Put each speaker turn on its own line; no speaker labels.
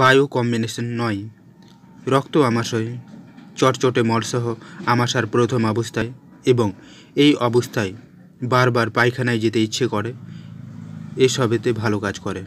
বায়ু কম্বিনেশন নয় রক্ত আমাশয় চটচটে মরসহ আমাশার প্রথম অবস্থায় এবং এই অবস্থায় বারবার পায়খানায় যেতে ইচ্ছে করে এসবেতে ভালো কাজ করে